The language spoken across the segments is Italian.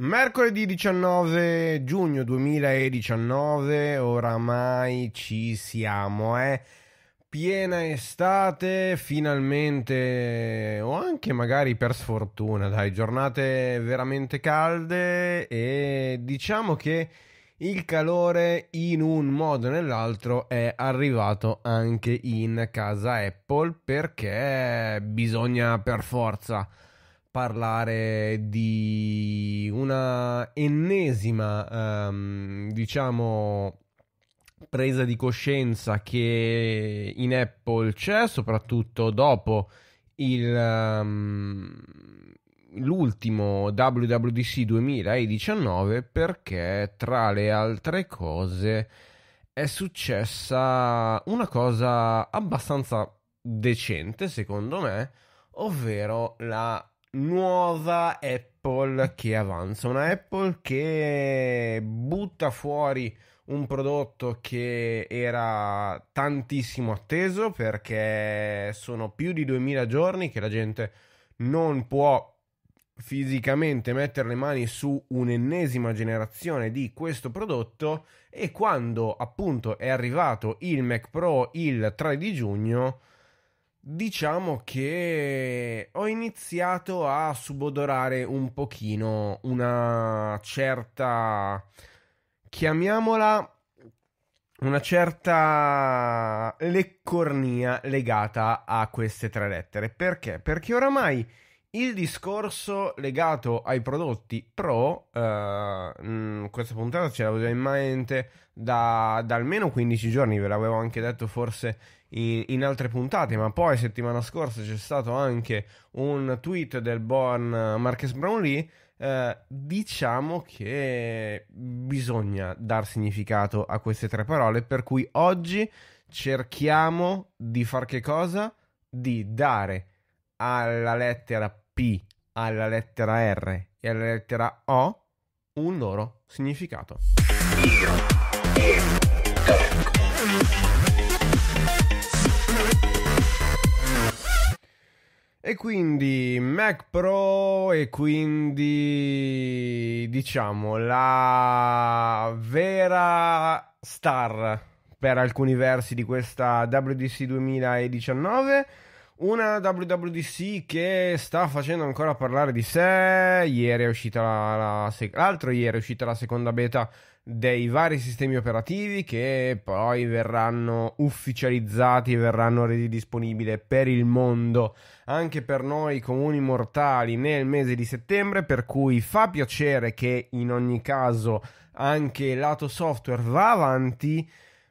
Mercoledì 19 giugno 2019, oramai ci siamo, è eh. piena estate, finalmente, o anche magari per sfortuna, dai, giornate veramente calde e diciamo che il calore in un modo o nell'altro è arrivato anche in casa Apple perché bisogna per forza parlare di una ennesima, um, diciamo, presa di coscienza che in Apple c'è, soprattutto dopo il, um, l'ultimo WWDC 2019, perché tra le altre cose è successa una cosa abbastanza decente, secondo me, ovvero la nuova Apple che avanza, una Apple che butta fuori un prodotto che era tantissimo atteso perché sono più di 2000 giorni che la gente non può fisicamente mettere le mani su un'ennesima generazione di questo prodotto e quando appunto è arrivato il Mac Pro il 3 di giugno Diciamo che ho iniziato a subodorare un pochino una certa, chiamiamola, una certa leccornia legata a queste tre lettere. Perché? Perché oramai il discorso legato ai prodotti pro, eh, mm, questa puntata ce l'avevo già in mente da, da almeno 15 giorni, ve l'avevo anche detto forse in, altre puntate, ma poi settimana scorsa c'è stato anche un tweet del buon eh, Marques Brownlee. Eh, diciamo che bisogna dar significato a queste tre parole, per cui oggi cerchiamo di far che cosa? Di dare alla lettera P, alla lettera R e alla lettera O un loro significato. E quindi Mac Pro e quindi diciamo la vera star per alcuni versi di questa WDC 2019 una WWDC che sta facendo ancora parlare di sé. Ieri è uscita la, la sec- l'altro ieri è uscita la seconda beta dei vari sistemi operativi che poi verranno ufficializzati, e verranno resi disponibili per il mondo, anche per noi comuni mortali nel mese di settembre, per cui fa piacere che in ogni caso anche lato software va avanti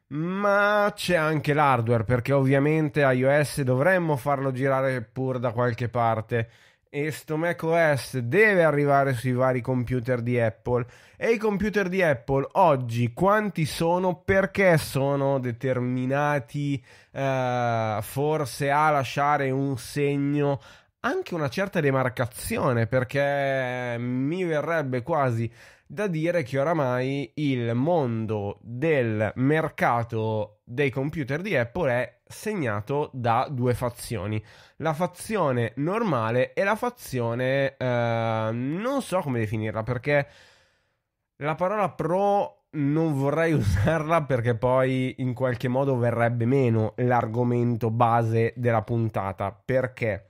ma c'è anche l'hardware perché ovviamente iOS dovremmo farlo girare pur da qualche parte e sto macOS deve arrivare sui vari computer di Apple e i computer di Apple oggi quanti sono perché sono determinati eh, forse a lasciare un segno anche una certa demarcazione perché mi verrebbe quasi da dire che oramai il mondo del mercato dei computer di Apple è segnato da due fazioni, la fazione normale e la fazione eh, non so come definirla perché la parola pro non vorrei usarla perché poi in qualche modo verrebbe meno l'argomento base della puntata, perché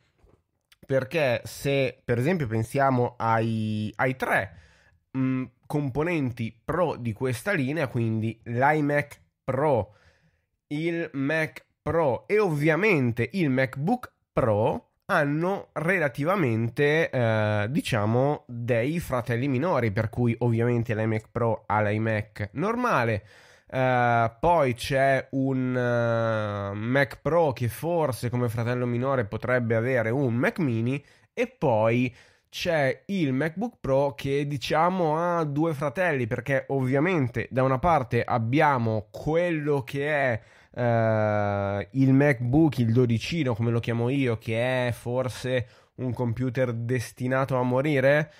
perché se per esempio pensiamo ai, ai tre mh, mm, componenti pro di questa linea, quindi l'iMac Pro, il Mac Pro e ovviamente il MacBook Pro hanno relativamente, eh, diciamo, dei fratelli minori, per cui ovviamente l'iMac Pro ha l'iMac normale. Eh, poi c'è un eh, Mac Pro che forse come fratello minore potrebbe avere un Mac mini e poi c'è il MacBook Pro che diciamo ha due fratelli perché ovviamente da una parte abbiamo quello che è eh, il MacBook, il 12, come lo chiamo io, che è forse un computer destinato a morire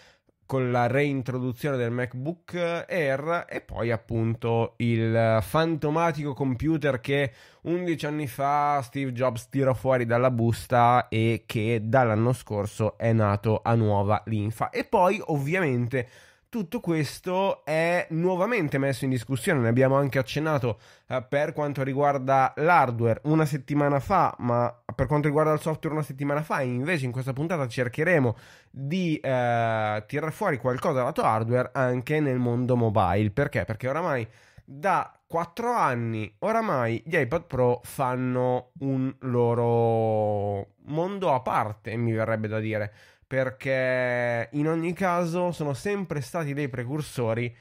con la reintroduzione del MacBook Air e poi appunto il fantomatico computer che 11 anni fa Steve Jobs tirò fuori dalla busta e che dall'anno scorso è nato a nuova linfa e poi ovviamente tutto questo è nuovamente messo in discussione, ne abbiamo anche accennato eh, per quanto riguarda l'hardware una settimana fa, ma per quanto riguarda il software una settimana fa, invece in questa puntata cercheremo di eh, tirar fuori qualcosa lato hardware anche nel mondo mobile. Perché? Perché oramai da 4 anni oramai gli iPad Pro fanno un loro mondo a parte, mi verrebbe da dire, perché in ogni caso sono sempre stati dei precursori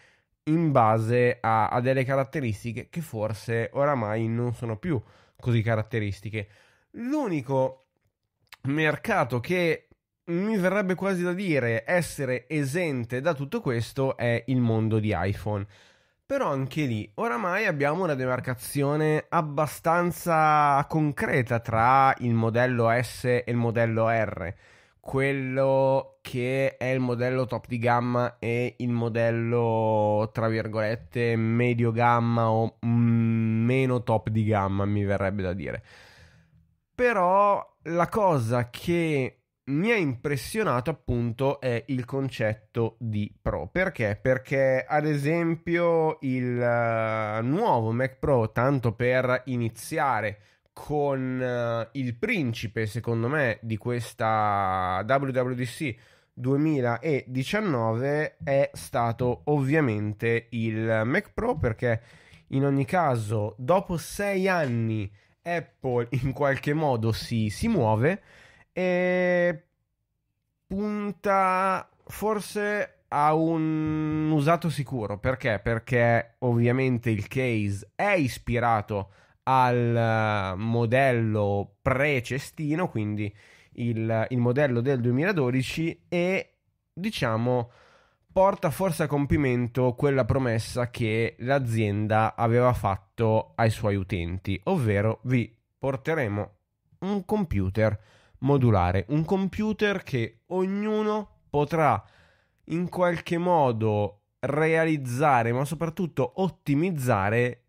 in base a, a delle caratteristiche che forse oramai non sono più così caratteristiche. L'unico mercato che mi verrebbe quasi da dire essere esente da tutto questo è il mondo di iPhone. Però anche lì, oramai abbiamo una demarcazione abbastanza concreta tra il modello S e il modello R. Quello che è il modello top di gamma e il modello, tra virgolette, medio gamma o mm, meno top di gamma, mi verrebbe da dire. Però la cosa che mi ha impressionato appunto è il concetto di Pro. Perché? Perché ad esempio il eh, nuovo Mac Pro, tanto per iniziare con eh, il principe, secondo me, di questa WWDC 2019 è stato ovviamente il Mac Pro perché in ogni caso dopo sei anni Apple in qualche modo si, si muove e punta forse a un usato sicuro. Perché? Perché ovviamente il case è ispirato al eh, modello pre-cestino, quindi il, il modello del 2012 e diciamo porta forse a compimento quella promessa che l'azienda aveva fatto ai suoi utenti, ovvero vi porteremo un computer modulare, un computer che ognuno potrà in qualche modo realizzare, ma soprattutto ottimizzare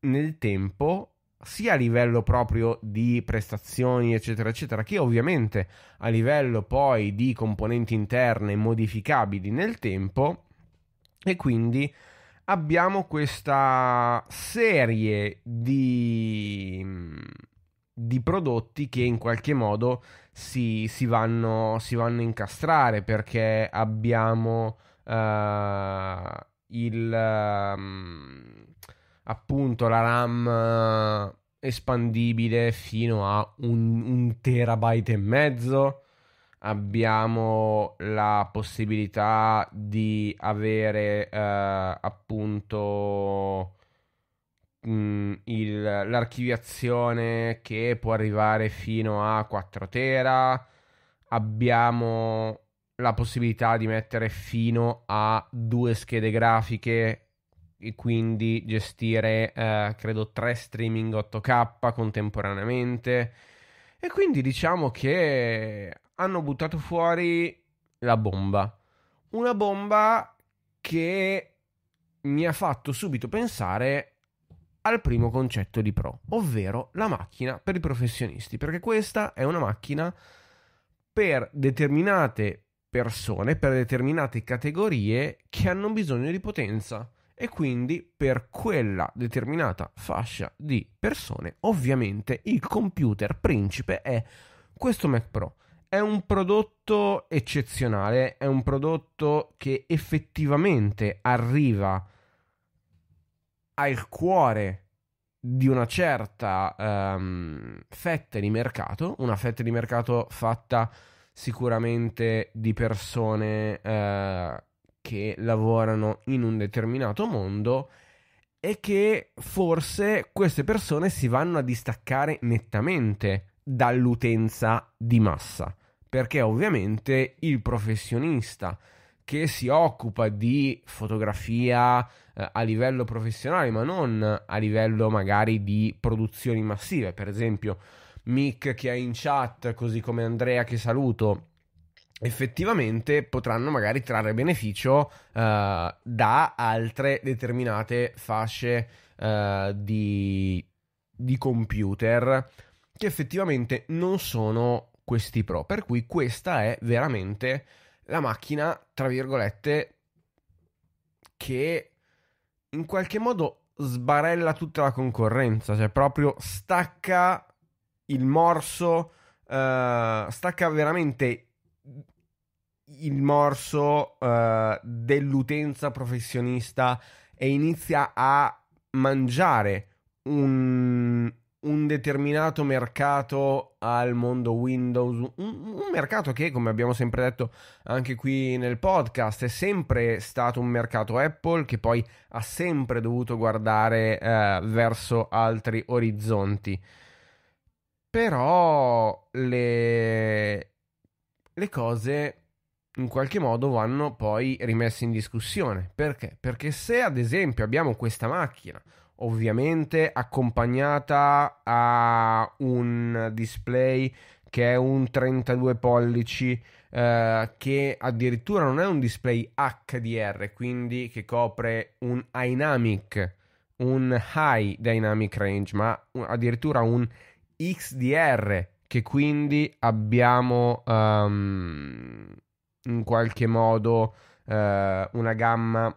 nel tempo sia a livello proprio di prestazioni eccetera eccetera che ovviamente a livello poi di componenti interne modificabili nel tempo e quindi abbiamo questa serie di di prodotti che in qualche modo si, si, vanno, si vanno a incastrare perché abbiamo uh, il um, appunto la RAM eh, espandibile fino a un, un terabyte e mezzo abbiamo la possibilità di avere eh, appunto mh, mm, il, l'archiviazione che può arrivare fino a 4 tera, abbiamo la possibilità di mettere fino a due schede grafiche e quindi gestire eh, credo tre streaming 8K contemporaneamente e quindi diciamo che hanno buttato fuori la bomba una bomba che mi ha fatto subito pensare al primo concetto di pro, ovvero la macchina per i professionisti, perché questa è una macchina per determinate persone, per determinate categorie che hanno bisogno di potenza e quindi per quella determinata fascia di persone ovviamente il computer principe è questo Mac Pro. È un prodotto eccezionale, è un prodotto che effettivamente arriva a al cuore di una certa um, ehm, fetta di mercato, una fetta di mercato fatta sicuramente di persone uh, che lavorano in un determinato mondo e che forse queste persone si vanno a distaccare nettamente dall'utenza di massa, perché ovviamente il professionista che si occupa di fotografia eh, a livello professionale, ma non a livello magari di produzioni massive. Per esempio, Mick che è in chat, così come Andrea che saluto, effettivamente potranno magari trarre beneficio eh, da altre determinate fasce eh, di, di computer che effettivamente non sono questi pro. Per cui questa è veramente la macchina, tra virgolette, che in qualche modo sbarella tutta la concorrenza, cioè proprio stacca il morso, uh, stacca veramente il morso uh, dell'utenza professionista e inizia a mangiare un, un determinato mercato al mondo Windows, un, un, mercato che, come abbiamo sempre detto anche qui nel podcast, è sempre stato un mercato Apple che poi ha sempre dovuto guardare eh, verso altri orizzonti. Però le, le cose in qualche modo vanno poi rimesse in discussione. Perché? Perché se ad esempio abbiamo questa macchina ovviamente accompagnata a un display che è un 32 pollici eh, che addirittura non è un display HDR, quindi che copre un dynamic, un high dynamic range, ma addirittura un XDR che quindi abbiamo um, in qualche modo uh, una gamma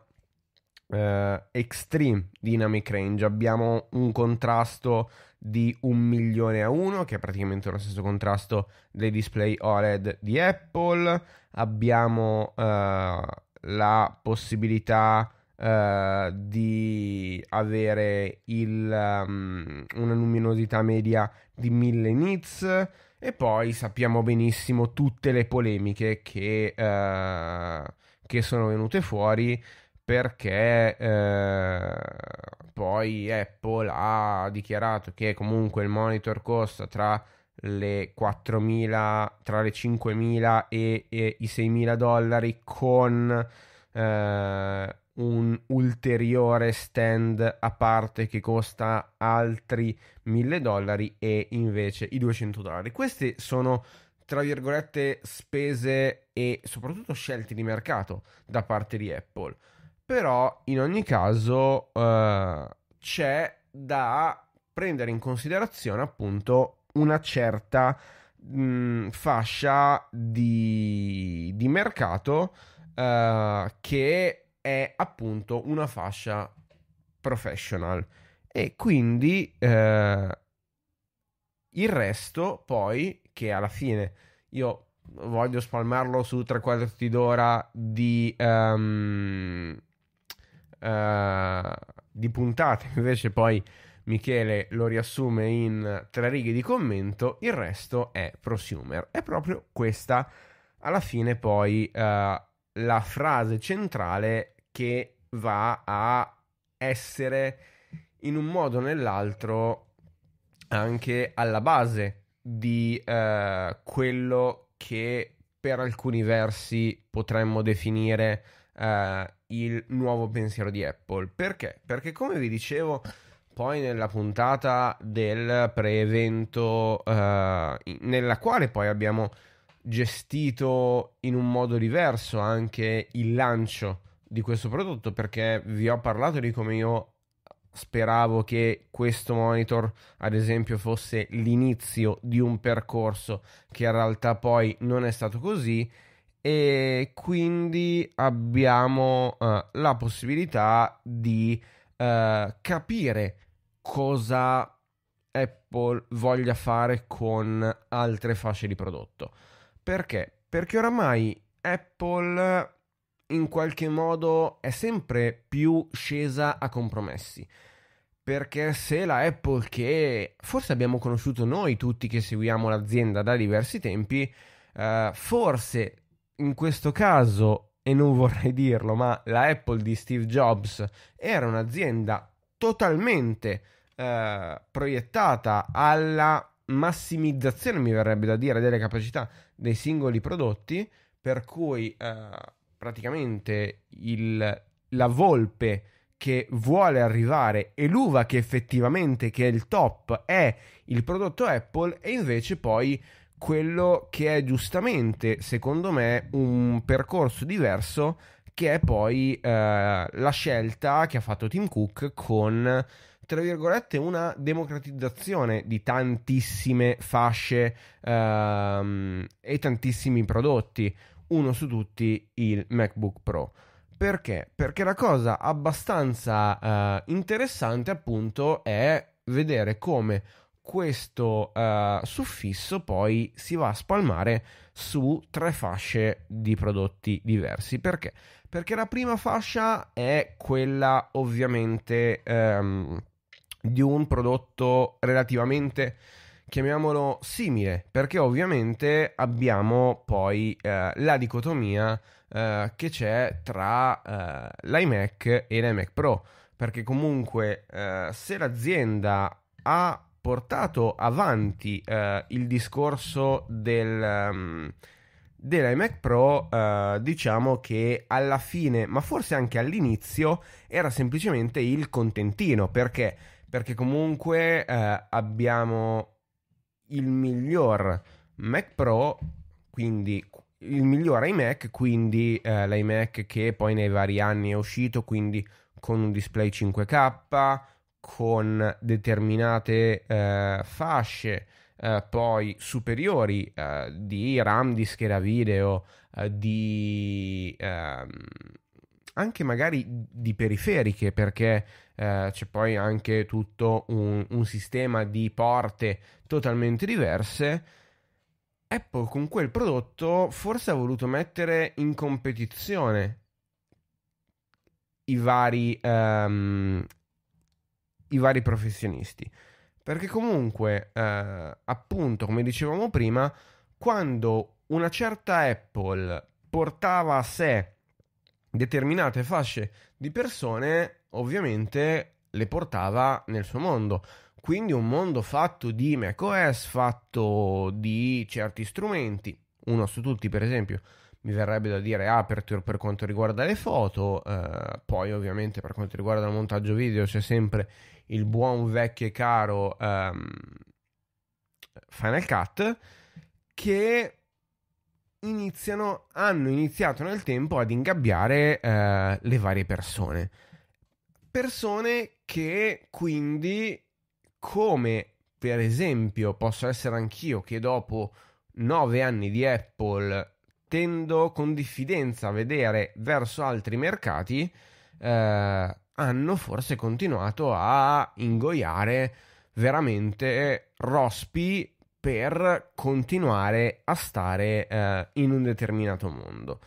eh, Extreme Dynamic Range abbiamo un contrasto di 1 milione a 1 che è praticamente lo stesso contrasto dei display OLED di Apple abbiamo eh, la possibilità eh, di avere il, um, una luminosità media di 1000 nits e poi sappiamo benissimo tutte le polemiche che, eh, che sono venute fuori perché eh, poi Apple ha dichiarato che comunque il monitor costa tra le 4.000 tra le 5.000 e, e i 6.000 dollari con eh, un ulteriore stand a parte che costa altri 1.000 dollari e invece i 200 dollari queste sono tra virgolette spese e soprattutto scelte di mercato da parte di Apple però in ogni caso eh, c'è da prendere in considerazione appunto una certa mh, mm, fascia di, di mercato eh, che è appunto una fascia professional e quindi eh, il resto poi che alla fine io voglio spalmarlo su tre quarti d'ora di um, eh, di puntate, invece poi Michele lo riassume in tre righe di commento, il resto è prosumer. È proprio questa, alla fine poi, uh, la frase centrale che va a essere in un modo o nell'altro anche alla base di uh, quello che per alcuni versi potremmo definire uh, il nuovo pensiero di Apple. Perché? Perché come vi dicevo poi nella puntata del pre-evento, eh, nella quale poi abbiamo gestito in un modo diverso anche il lancio di questo prodotto, perché vi ho parlato di come io speravo che questo monitor, ad esempio, fosse l'inizio di un percorso che in realtà poi non è stato così e quindi abbiamo uh, la possibilità di uh, capire cosa Apple voglia fare con altre fasce di prodotto. Perché? Perché oramai Apple in qualche modo è sempre più scesa a compromessi. Perché se la Apple che forse abbiamo conosciuto noi tutti che seguiamo l'azienda da diversi tempi, eh, forse in questo caso, e non vorrei dirlo, ma la Apple di Steve Jobs era un'azienda totalmente eh, proiettata alla massimizzazione, mi verrebbe da dire, delle capacità dei singoli prodotti, per cui eh, praticamente il, la volpe che vuole arrivare e l'uva che effettivamente che è il top è il prodotto Apple e invece poi quello che è giustamente, secondo me, un percorso diverso che è poi eh, la scelta che ha fatto Tim Cook con, tra virgolette, una democratizzazione di tantissime fasce ehm, e tantissimi prodotti, uno su tutti il MacBook Pro. Perché? Perché la cosa abbastanza eh, interessante appunto è vedere come questo uh, suffisso poi si va a spalmare su tre fasce di prodotti diversi. Perché? Perché la prima fascia è quella ovviamente um, di un prodotto relativamente chiamiamolo simile, perché ovviamente abbiamo poi eh, la dicotomia eh, che c'è tra eh, l'iMac e l'iMac Pro, perché comunque eh, se l'azienda ha portato avanti eh, il discorso del, um, dell'iMac Pro, eh, diciamo che alla fine, ma forse anche all'inizio, era semplicemente il contentino. Perché? Perché comunque eh, abbiamo il miglior Mac Pro, quindi il miglior iMac, quindi eh, l'iMac che poi nei vari anni è uscito, quindi con un display 5K, con determinate eh, fasce eh, poi superiori eh, di RAM di scheda video, eh, di ehm, anche magari di periferiche, perché eh, c'è poi anche tutto un, un, sistema di porte totalmente diverse. Apple con quel prodotto forse ha voluto mettere in competizione i vari, um, i vari professionisti. Perché comunque, eh, appunto, come dicevamo prima, quando una certa Apple portava a sé determinate fasce di persone, ovviamente le portava nel suo mondo. Quindi un mondo fatto di macOS, fatto di certi strumenti, uno su tutti per esempio, mi verrebbe da dire Aperture per quanto riguarda le foto, eh, poi ovviamente per quanto riguarda il montaggio video c'è sempre il buon vecchio e caro um, Final Cut che iniziano, hanno iniziato nel tempo ad ingabbiare eh, le varie persone. Persone che quindi, come per esempio posso essere anch'io che dopo nove anni di Apple tendo con diffidenza a vedere verso altri mercati, eh, hanno forse continuato a ingoiare veramente rospi per continuare a stare eh, in un determinato mondo.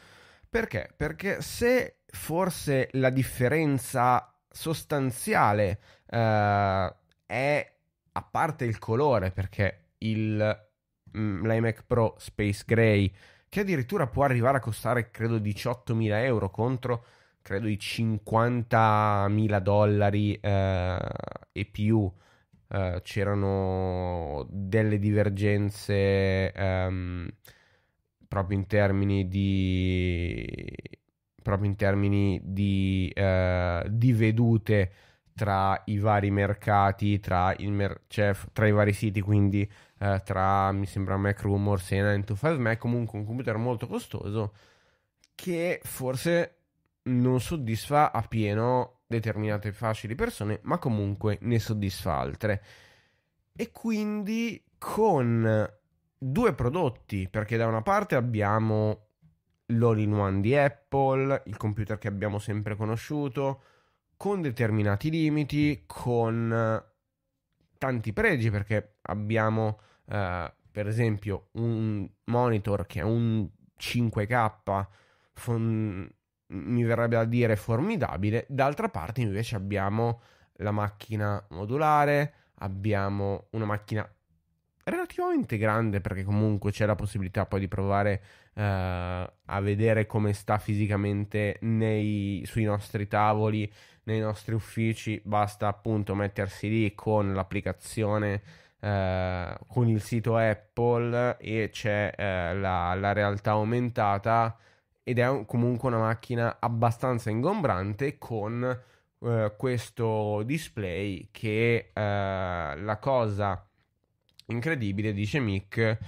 Perché? Perché se forse la differenza sostanziale eh, è, a parte il colore, perché il, mh, mm, l'iMac Pro Space Gray, che addirittura può arrivare a costare credo 18.000 euro contro credo i 50.000 dollari eh, e più eh, c'erano delle divergenze ehm, proprio in termini di proprio in termini di, eh, di vedute tra i vari mercati, tra, mer- cioè, tra i vari siti, quindi eh, tra mi sembra Mac Rumors e 9 to 5 Mac, comunque un computer molto costoso che forse non soddisfa a pieno determinate facili persone, ma comunque ne soddisfa altre. E quindi con due prodotti, perché da una parte abbiamo l'all-in-one di Apple, il computer che abbiamo sempre conosciuto, con determinati limiti, con tanti pregi, perché abbiamo eh, per esempio un monitor che è un 5K, fon- mi verrebbe a dire formidabile, d'altra parte invece abbiamo la macchina modulare, abbiamo una macchina relativamente grande perché comunque c'è la possibilità poi di provare uh, a vedere come sta fisicamente nei, sui nostri tavoli, nei nostri uffici, basta appunto mettersi lì con l'applicazione Uh, con il sito Apple e c'è uh, la, la, realtà aumentata ed è un, comunque una macchina abbastanza ingombrante con eh, questo display che eh, la cosa incredibile, dice Mick,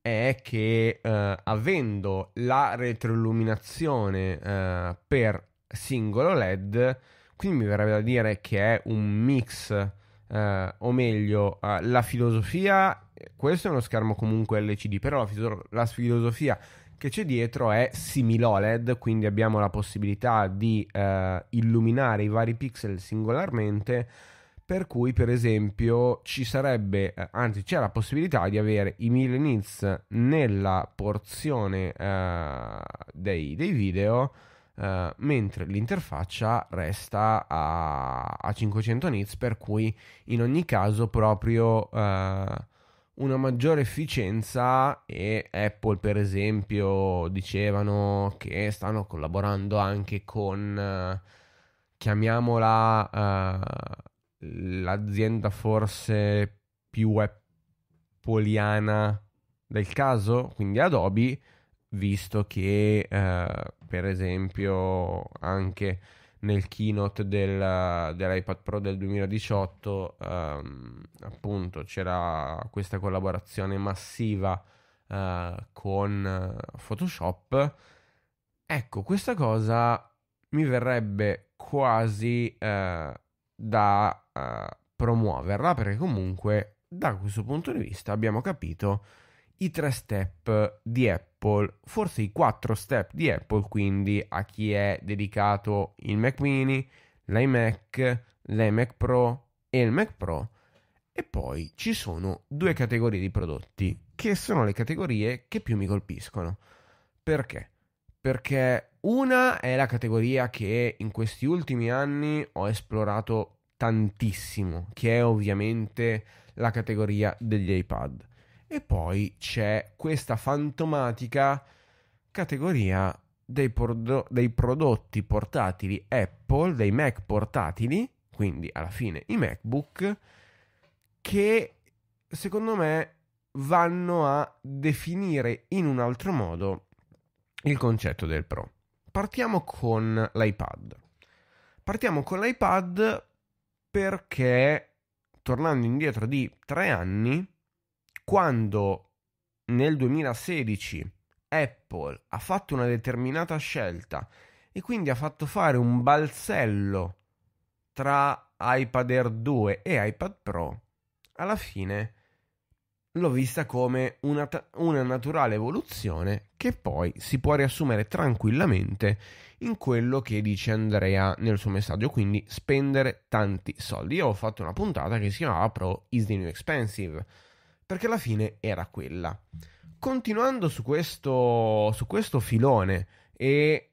è che eh, avendo la retroilluminazione eh, per singolo LED, quindi mi verrebbe da dire che è un mix, eh, o meglio, eh, la filosofia, questo è uno schermo comunque LCD, però la, la filosofia che c'è dietro è similoled, quindi abbiamo la possibilità di eh, illuminare i vari pixel singolarmente per cui per esempio ci sarebbe, eh, anzi c'è la possibilità di avere i 1000 nits nella porzione eh, dei, dei, video, eh, mentre l'interfaccia resta a, a, 500 nits, per cui in ogni caso proprio eh, una maggiore efficienza e Apple per esempio dicevano che stanno collaborando anche con eh, chiamiamola uh, l'azienda forse più appoliana del caso quindi Adobe visto che uh, per esempio anche nel keynote del, dell'iPad Pro del 2018 ehm, appunto c'era questa collaborazione massiva eh, con Photoshop ecco questa cosa mi verrebbe quasi eh, da eh, promuoverla perché comunque da questo punto di vista abbiamo capito i tre step di Apple, forse i quattro step di Apple, quindi a chi è dedicato il Mac mini, l'iMac, l'iMac Pro e il Mac Pro. E poi ci sono due categorie di prodotti che sono le categorie che più mi colpiscono. Perché? Perché una è la categoria che in questi ultimi anni ho esplorato tantissimo, che è ovviamente la categoria degli iPad. E poi c'è questa fantomatica categoria dei, prodo- dei prodotti portatili Apple, dei Mac portatili, quindi alla fine i MacBook, che secondo me vanno a definire in un altro modo il concetto del Pro. Partiamo con l'iPad. Partiamo con l'iPad perché, tornando indietro di tre anni, quando nel 2016 Apple ha fatto una determinata scelta e quindi ha fatto fare un balzello tra iPad Air 2 e iPad Pro, alla fine l'ho vista come una, una, naturale evoluzione che poi si può riassumere tranquillamente in quello che dice Andrea nel suo messaggio, quindi spendere tanti soldi. Io ho fatto una puntata che si chiamava Pro is the new expensive perché alla fine era quella. Continuando su questo, su questo filone e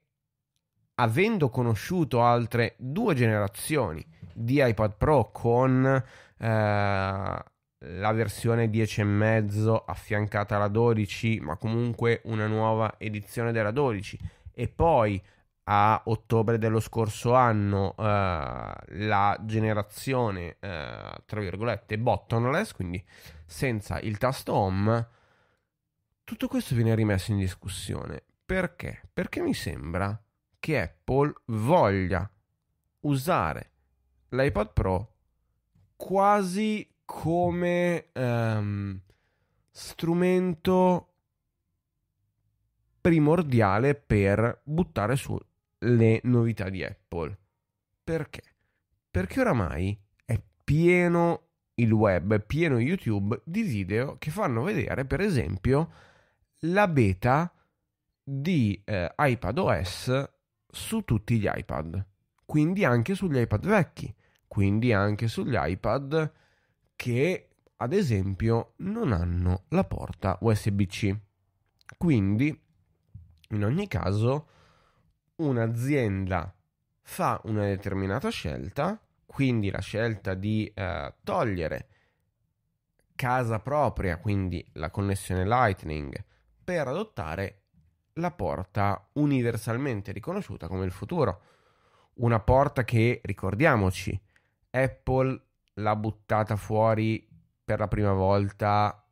avendo conosciuto altre due generazioni di iPad Pro con eh, la versione 10,5 affiancata alla 12, ma comunque una nuova edizione della 12, e poi a ottobre dello scorso anno eh, la generazione, eh, tra virgolette, bottomless, quindi senza il tasto home, tutto questo viene rimesso in discussione. Perché? Perché mi sembra che Apple voglia usare l'iPad Pro quasi come um, strumento primordiale per buttare su le novità di Apple. Perché? Perché oramai è pieno il web, è pieno YouTube di video che fanno vedere, per esempio, la beta di eh, iPadOS su tutti gli iPad, quindi anche sugli iPad vecchi, quindi anche sugli iPad che ad esempio non hanno la porta USB-C. Quindi, in ogni caso, un'azienda fa una determinata scelta, quindi la scelta di eh, togliere casa propria, quindi la connessione Lightning, per adottare la porta universalmente riconosciuta come il futuro. Una porta che, ricordiamoci, Apple l'ha buttata fuori per la prima volta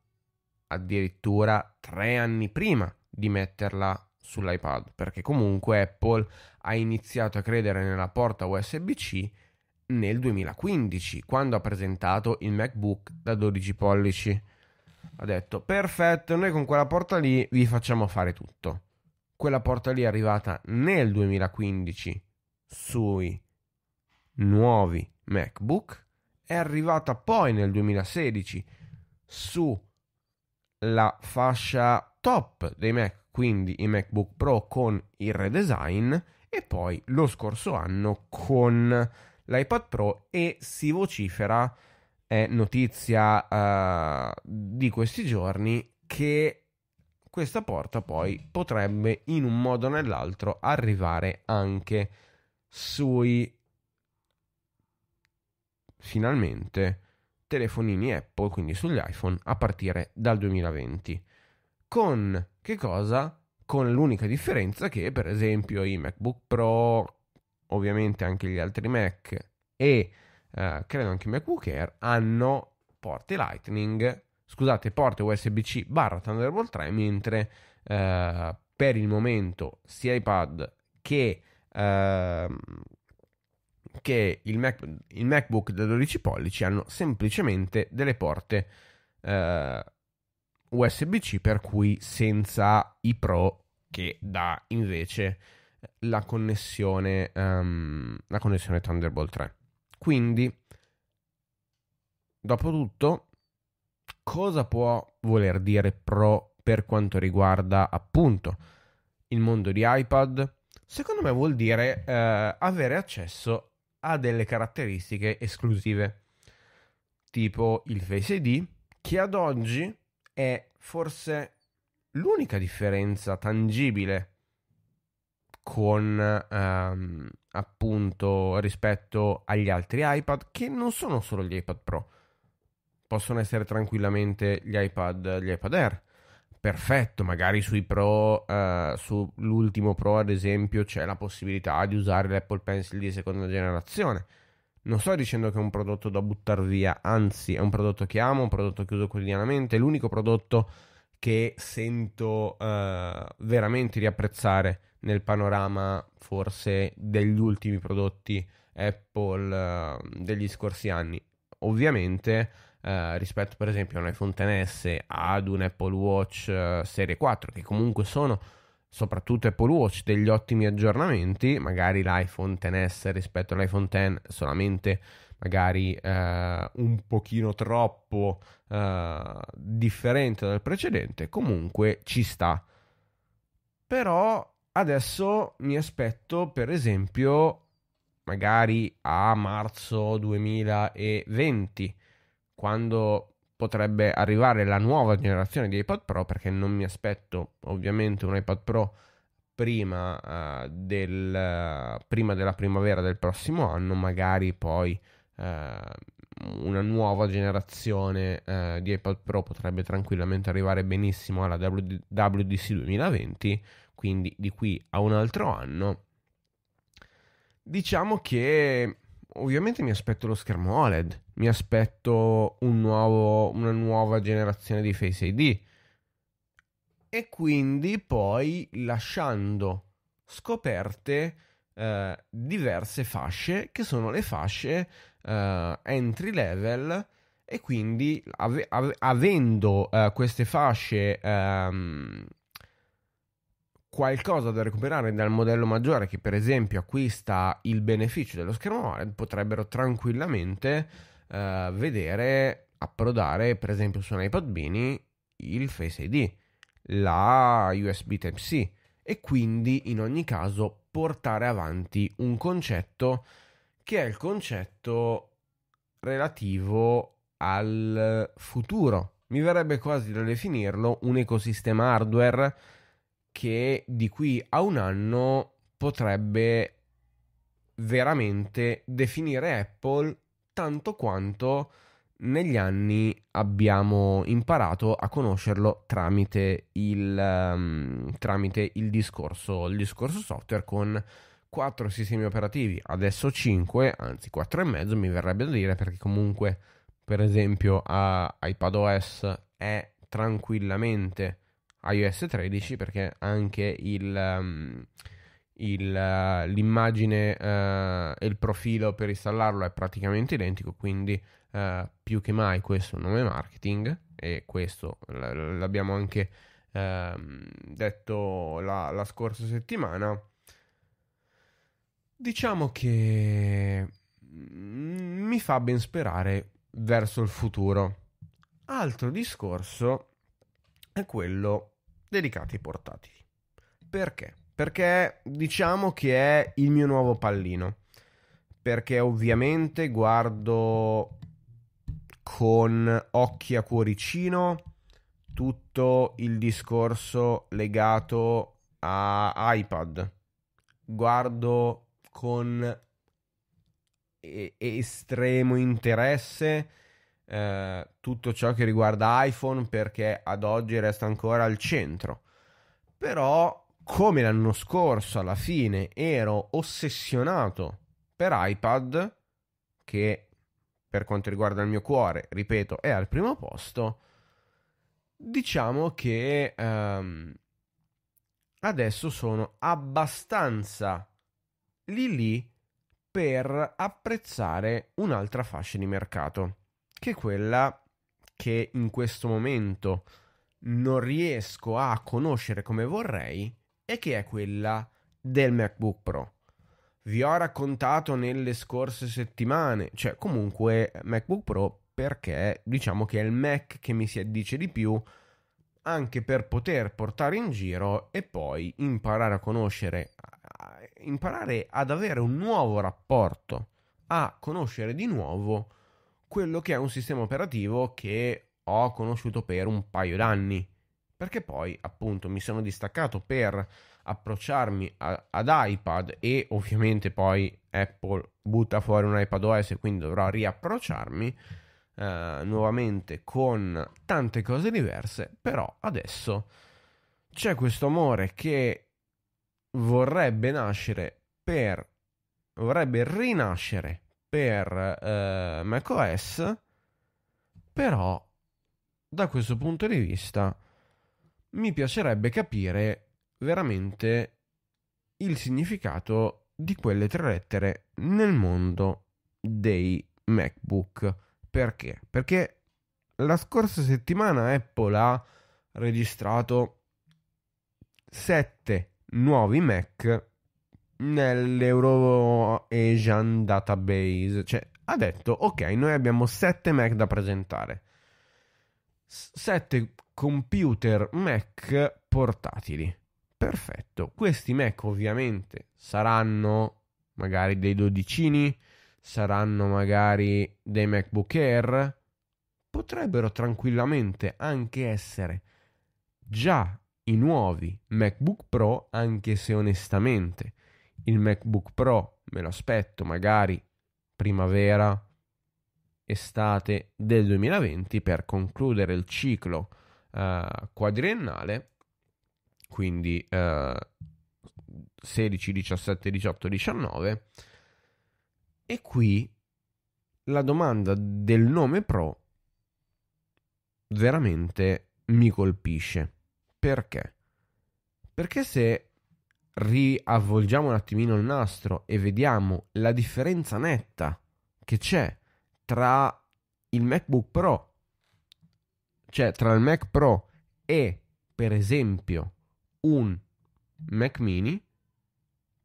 addirittura tre anni prima di metterla sull'iPad, perché comunque Apple ha iniziato a credere nella porta USB-C nel 2015, quando ha presentato il MacBook da 12 pollici. Ha detto, perfetto, noi con quella porta lì vi facciamo fare tutto. Quella porta lì è arrivata nel 2015 sui nuovi MacBook, è arrivata poi nel 2016 sulla fascia top dei MacBook quindi i MacBook Pro con il redesign e poi lo scorso anno con l'iPad Pro e si vocifera, è notizia uh, di questi giorni, che questa porta poi potrebbe in un modo o nell'altro arrivare anche sui finalmente telefonini Apple, quindi sugli iPhone, a partire dal 2020 con che cosa? Con l'unica differenza che per esempio i MacBook Pro, ovviamente anche gli altri Mac e eh, credo anche i MacBook Air hanno porte Lightning, scusate, porte USB-C barra Thunderbolt 3, mentre eh, per il momento sia iPad che, eh, che il, Mac, il, MacBook da 12 pollici hanno semplicemente delle porte eh, USB-C, per cui senza i Pro che dà invece la connessione, um, la connessione Thunderbolt 3. Quindi, dopo tutto, cosa può voler dire Pro per quanto riguarda appunto il mondo di iPad? Secondo me vuol dire eh, avere accesso a delle caratteristiche esclusive, tipo il Face ID, che ad oggi è forse l'unica differenza tangibile con ehm, appunto rispetto agli altri iPad che non sono solo gli iPad Pro possono essere tranquillamente gli iPad, gli iPad Air perfetto magari sui Pro eh, sull'ultimo Pro ad esempio c'è la possibilità di usare l'Apple Pencil di seconda generazione non sto dicendo che è un prodotto da buttare via, anzi è un prodotto che amo, un prodotto che uso quotidianamente, è l'unico prodotto che sento uh, veramente di apprezzare nel panorama forse degli ultimi prodotti Apple uh, degli scorsi anni. Ovviamente uh, rispetto per esempio a un iPhone XS ad un Apple Watch Serie 4 che comunque sono soprattutto Apple Watch degli ottimi aggiornamenti, magari l'iPhone XS rispetto all'iPhone X solamente magari eh, un pochino troppo eh, differente dal precedente, comunque ci sta. Però adesso mi aspetto, per esempio, magari a marzo 2020, quando potrebbe arrivare la nuova generazione di iPad Pro perché non mi aspetto ovviamente un iPad Pro prima, uh, del, uh, prima della primavera del prossimo anno, magari poi uh, una nuova generazione eh, di iPad Pro potrebbe tranquillamente arrivare benissimo alla WD- WDC 2020, quindi di qui a un altro anno. Diciamo che ovviamente mi aspetto lo schermo OLED, mi aspetto un nuovo, una nuova generazione di Face ID. E quindi poi lasciando scoperte eh, diverse fasce che sono le fasce eh, entry level e quindi ave- ave- avendo eh, queste fasce ehm, qualcosa da recuperare dal modello maggiore che per esempio acquista il beneficio dello schermo OLED potrebbero tranquillamente eh, vedere approdare per esempio su un iPad mini il Face ID, la USB Type-C e quindi in ogni caso portare avanti un concetto che è il concetto relativo al futuro. Mi verrebbe quasi da definirlo un ecosistema hardware che di qui a un anno potrebbe veramente definire Apple tanto quanto negli anni abbiamo imparato a conoscerlo tramite il, um, tramite il, discorso, il discorso software con quattro sistemi operativi, adesso 5, anzi 4 e mezzo mi verrebbe da dire perché comunque per esempio a iPadOS è tranquillamente iOS 13 perché anche il, um, il, uh, l'immagine uh, e il profilo per installarlo è praticamente identico, quindi uh, più che mai questo è un nome marketing e questo l- l'abbiamo anche ehm, detto la-, la scorsa settimana. Diciamo che mm, mi fa ben sperare verso il futuro. Altro discorso è quello dedicati ai portatili. Perché? Perché diciamo che è il mio nuovo pallino. Perché ovviamente guardo con occhi a cuoricino tutto il discorso legato a iPad. Guardo con estremo interesse eh, tutto ciò che riguarda iPhone perché ad oggi resta ancora al centro. Però come l'anno scorso alla fine ero ossessionato per iPad che per quanto riguarda il mio cuore, ripeto, è al primo posto, diciamo che ehm, adesso sono abbastanza lì lì per apprezzare un'altra fascia di mercato che quella che in questo momento non riesco a conoscere come vorrei e che è quella del MacBook Pro. Vi ho raccontato nelle scorse settimane, cioè comunque MacBook Pro perché diciamo che è il Mac che mi si addice di più anche per poter portare in giro e poi imparare a conoscere, imparare ad avere un nuovo rapporto, a conoscere di nuovo quello che è un sistema operativo che ho conosciuto per un paio d'anni, perché poi appunto mi sono distaccato per approcciarmi a, ad iPad e ovviamente poi Apple butta fuori un iPad OS e quindi dovrò riapprocciarmi eh, nuovamente con tante cose diverse, però adesso c'è questo amore che vorrebbe nascere per vorrebbe rinascere per uh, macOS, però da questo punto di vista mi piacerebbe capire veramente il significato di quelle tre lettere nel mondo dei MacBook. Perché? Perché la scorsa settimana Apple ha registrato 7 nuovi Mac nell'Euro Asian Database. Cioè, ha detto, ok, noi abbiamo 7 Mac da presentare. 7 computer Mac portatili. Perfetto. Questi Mac ovviamente saranno magari dei dodicini, saranno magari dei MacBook Air. Potrebbero tranquillamente anche essere già i nuovi MacBook Pro, anche se onestamente il MacBook Pro me lo aspetto magari primavera, estate del 2020 per concludere il ciclo eh, quadriennale, quindi eh, 16, 17, 18, 19. E qui la domanda del nome Pro veramente mi colpisce. Perché? Perché se riavvolgiamo un attimino il nastro e vediamo la differenza netta che c'è tra il MacBook Pro, cioè tra il Mac Pro e per esempio un Mac mini,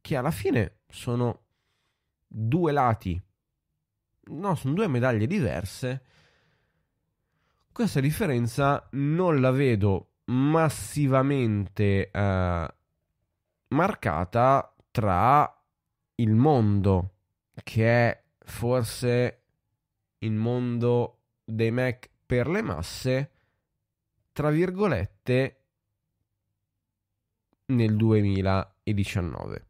che alla fine sono due lati, no, sono due medaglie diverse. Questa differenza non la vedo massivamente eh, marcata tra il mondo che è forse il mondo dei Mac per le masse, tra virgolette, nel 2019.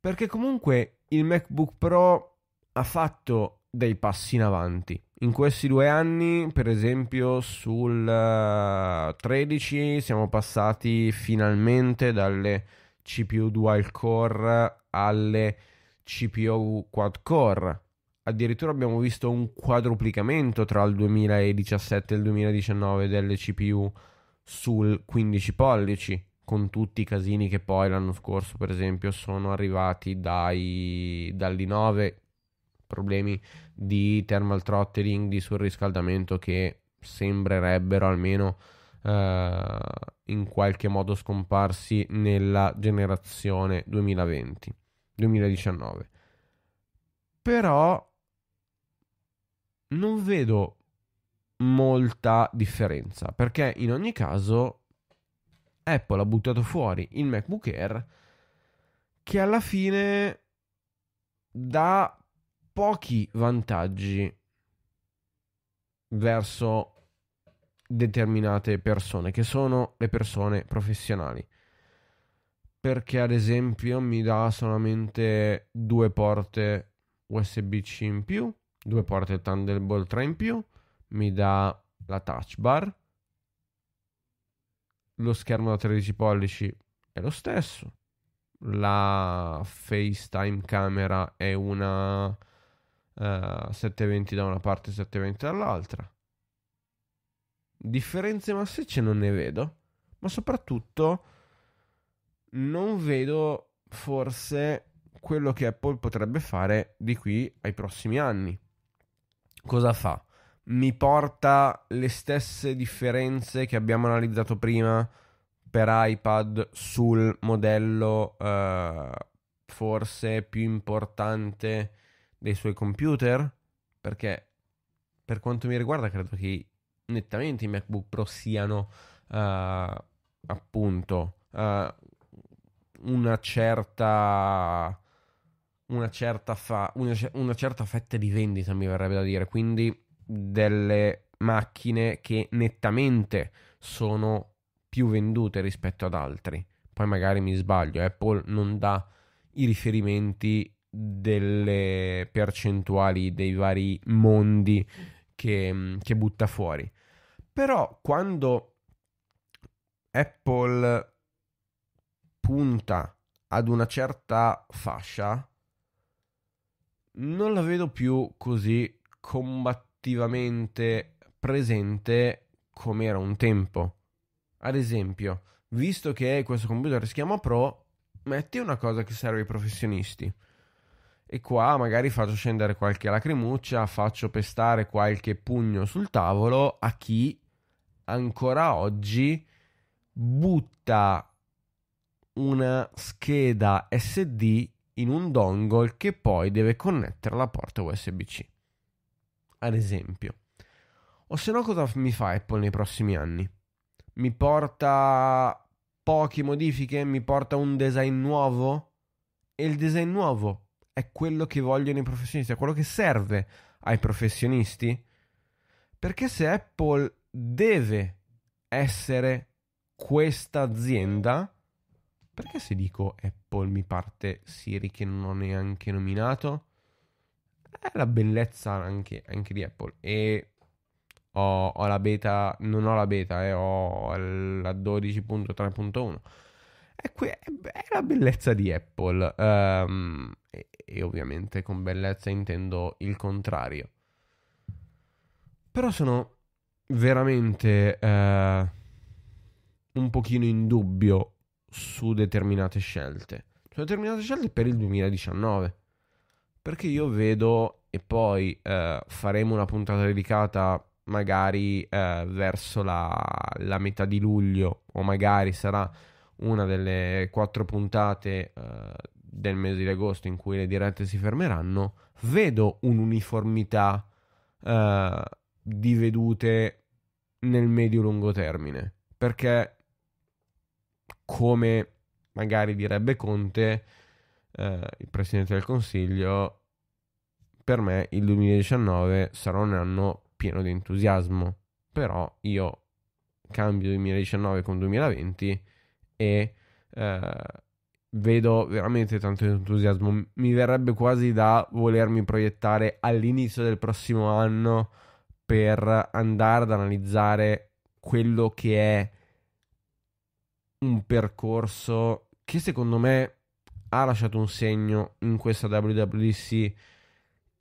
Perché comunque il MacBook Pro ha fatto dei passi in avanti. In questi due anni, per esempio, sul 13 eh, siamo passati finalmente dalle CPU dual core alle CPU quad core. Addirittura abbiamo visto un quadruplicamento tra il 2017 e il 2019 delle CPU sul 15 pollici, con tutti i casini che poi l'anno scorso, per esempio, sono arrivati dai, dall'i9 problemi di thermal throttling, di surriscaldamento che sembrerebbero almeno uh, in qualche modo scomparsi nella generazione 2020-2019. Però non vedo molta differenza perché in ogni caso Apple ha buttato fuori il MacBook Air che alla fine dà pochi vantaggi verso determinate persone, che sono le persone professionali. Perché ad esempio mi dà solamente due porte USB-C in più, due porte Thunderbolt 3 in più, mi dà la touch bar, lo schermo da 13 pollici è lo stesso, la FaceTime camera è una 720 eh, da una parte e 720 dall'altra. Differenze massicce non ne vedo, ma soprattutto non vedo forse quello che Apple potrebbe fare di qui ai prossimi anni. Cosa fa? Mi porta le stesse differenze che abbiamo analizzato prima per iPad sul modello uh, forse più importante dei suoi computer, perché per quanto mi riguarda credo che nettamente i MacBook Pro siano uh, appunto uh, una certa una certa, fa, una, una certa fetta di vendita mi verrebbe da dire quindi delle macchine che nettamente sono più vendute rispetto ad altri poi magari mi sbaglio Apple non dà i riferimenti delle percentuali dei vari mondi che, che butta fuori. Però quando Apple punta ad una certa fascia, non la vedo più così combattivamente presente come era un tempo. Ad esempio, visto che questo computer si chiama Pro, metti una cosa che serve ai professionisti e qua magari faccio scendere qualche lacrimuccia, faccio pestare qualche pugno sul tavolo a chi ancora oggi butta una scheda SD in un dongle che poi deve connettere alla porta USB-C. Ad esempio. O se no cosa mi fa Apple nei prossimi anni? Mi porta poche modifiche? Mi porta un design nuovo? E il design nuovo è quello che vogliono i professionisti, è quello che serve ai professionisti? Perché se Apple deve essere questa azienda, perché se dico Apple mi parte Siri che non ho neanche nominato? È la bellezza anche, anche di Apple. E ho, ho, la beta, non ho la beta, eh, ho la 12.3.1 è, que- è la bellezza di Apple. Um, e, e ovviamente con bellezza intendo il contrario. Però sono veramente eh, un pochino in dubbio su determinate scelte. Su determinate scelte per il 2019. Perché io vedo, e poi eh, faremo una puntata dedicata magari eh, verso la, la metà di luglio, o magari sarà una delle quattro puntate uh, del mese di agosto in cui le dirette si fermeranno, vedo un'uniformità uh, di vedute nel medio-lungo termine. Perché, come magari direbbe Conte, uh, il Presidente del Consiglio, per me il 2019 sarà un anno pieno di entusiasmo. Però io cambio 2019 con 2020 e eh, vedo veramente tanto entusiasmo. Mi verrebbe quasi da volermi proiettare all'inizio del prossimo anno per andare ad analizzare quello che è un percorso che secondo me ha lasciato un segno in questa WWDC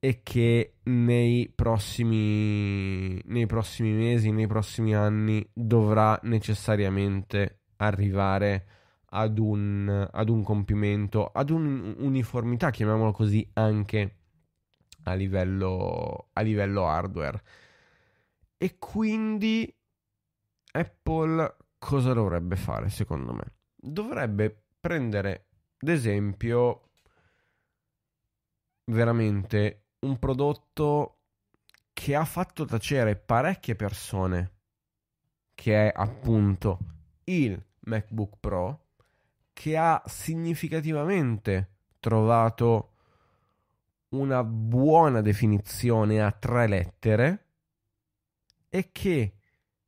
e che nei prossimi, nei prossimi mesi, nei prossimi anni dovrà necessariamente arrivare ad un, ad un compimento, ad un'uniformità, chiamiamolo così, anche a livello, a livello hardware. E quindi Apple cosa dovrebbe fare secondo me? Dovrebbe prendere, ad esempio, veramente un prodotto che ha fatto tacere parecchie persone, che è appunto il MacBook Pro che ha significativamente trovato una buona definizione a tre lettere e che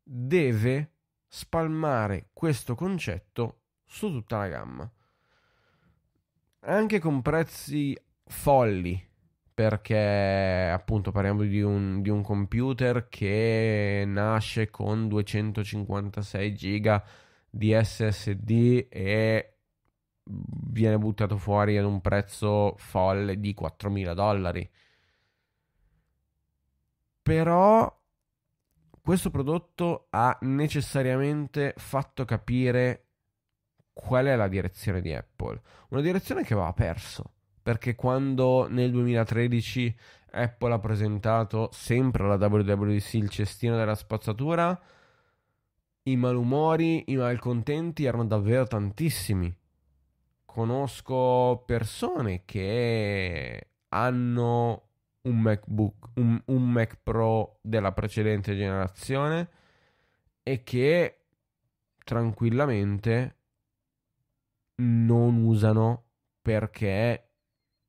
deve spalmare questo concetto su tutta la gamma. Anche con prezzi folli, perché appunto parliamo di un, di un computer che nasce con 256 giga di SSD e viene buttato fuori ad un prezzo folle di 4.000 dollari. Però questo prodotto ha necessariamente fatto capire qual è la direzione di Apple. Una direzione che aveva perso, perché quando nel 2013 Apple ha presentato sempre alla WWDC il cestino della spazzatura, i malumori, i malcontenti erano davvero tantissimi. Conosco persone che hanno un MacBook, un, un Mac Pro della precedente generazione e che tranquillamente non usano perché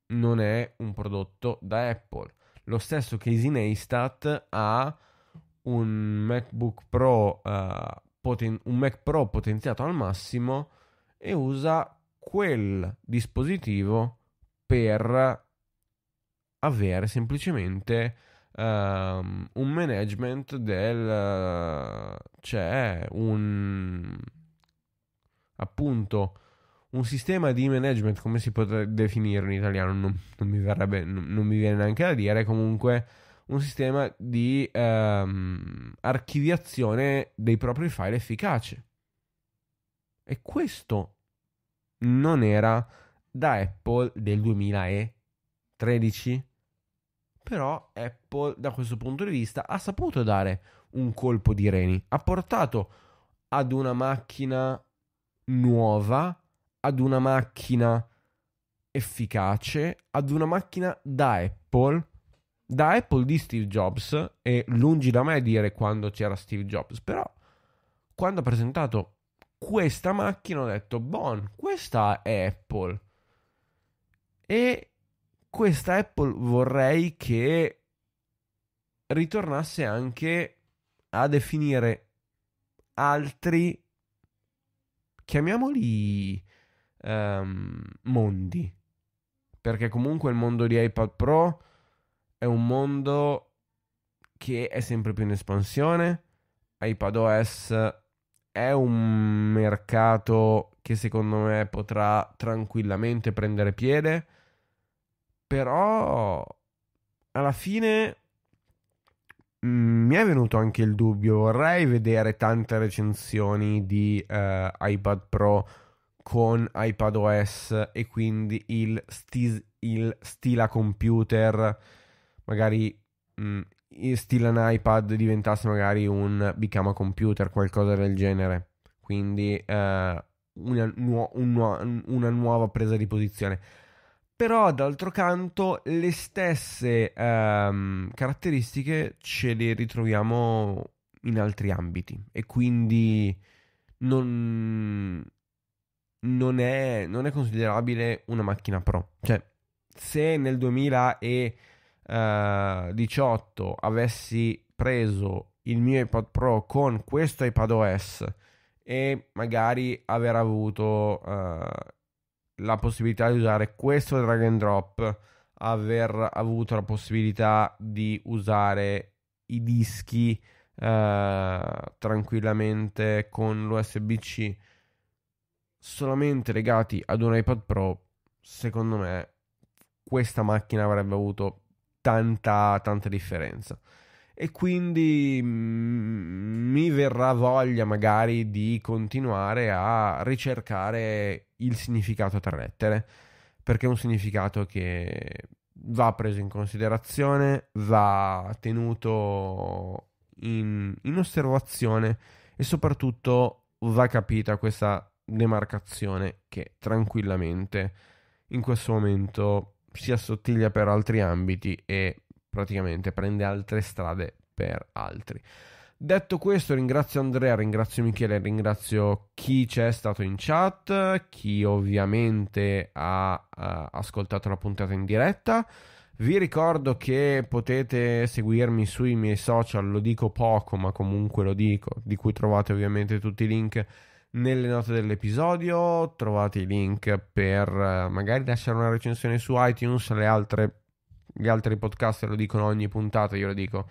non è un prodotto da Apple. Lo stesso Casey Neistat ha un MacBook Pro uh, poten- un Mac Pro potenziato al massimo e usa quel dispositivo per avere semplicemente um, un management del uh, c'è un appunto un sistema di management come si potrebbe definire in italiano non, non mi verrebbe non, non mi viene neanche da dire comunque un sistema di ehm, archiviazione dei propri file efficace. E questo non era da Apple del 2013. Però Apple da questo punto di vista ha saputo dare un colpo di reni, ha portato ad una macchina nuova, ad una macchina efficace, ad una macchina da Apple da Apple di Steve Jobs, e lungi da me dire quando c'era Steve Jobs, però quando ha presentato questa macchina ho detto, Bon, questa è Apple. E questa Apple vorrei che ritornasse anche a definire altri, chiamiamoli um, mondi, perché comunque il mondo di iPad Pro è un mondo che è sempre più in espansione. iPadOS è un mercato che secondo me potrà tranquillamente prendere piede, però alla fine mm, mi è venuto anche il dubbio, vorrei vedere tante recensioni di eh, iPad Pro con iPadOS e quindi il, stis- il stila computer magari mh, mm, stile un iPad diventasse magari un Become a Computer, qualcosa del genere. Quindi eh, una, nu- un nu- una, nuova presa di posizione. Però d'altro canto le stesse ehm, caratteristiche ce le ritroviamo in altri ambiti e quindi non, non, è, non è considerabile una macchina pro. Cioè, se nel 2000 e 18 eh, avessi preso il mio iPad Pro con questo iPad OS e magari aver avuto eh, la possibilità di usare questo drag and drop, aver avuto la possibilità di usare i dischi eh, tranquillamente con l'USB-C solamente legati ad un iPad Pro, secondo me questa macchina avrebbe avuto tanta, tanta differenza. E quindi mm, mi verrà voglia magari di continuare a ricercare il significato tra lettere, perché è un significato che va preso in considerazione, va tenuto in, in osservazione e soprattutto va capita questa demarcazione che tranquillamente in questo momento si assottiglia per altri ambiti e praticamente prende altre strade per altri. Detto questo, ringrazio Andrea, ringrazio Michele, ringrazio chi c'è stato in chat, chi ovviamente ha uh, ascoltato la puntata in diretta. Vi ricordo che potete seguirmi sui miei social, lo dico poco, ma comunque lo dico, di cui trovate ovviamente tutti i link nelle note dell'episodio trovate i link per eh, magari lasciare una recensione su iTunes, le altre, gli altri podcast lo dicono ogni puntata, io lo dico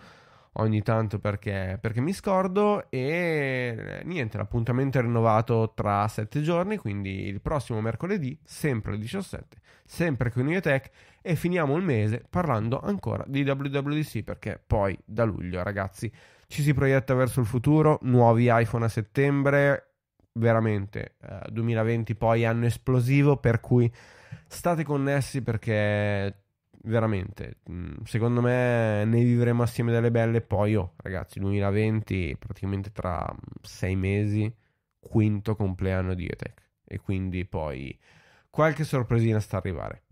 ogni tanto perché, perché mi scordo e eh, niente, l'appuntamento è rinnovato tra sette giorni, quindi il prossimo mercoledì, sempre alle 17, sempre con Iotech e finiamo il mese parlando ancora di WWDC perché poi da luglio ragazzi ci si proietta verso il futuro, nuovi iPhone a settembre, veramente eh, 2020 poi anno esplosivo per cui state connessi perché veramente mm, secondo me ne vivremo assieme delle belle poi oh ragazzi 2020 praticamente tra mm, sei mesi quinto compleanno di Etech e quindi poi qualche sorpresina sta arrivare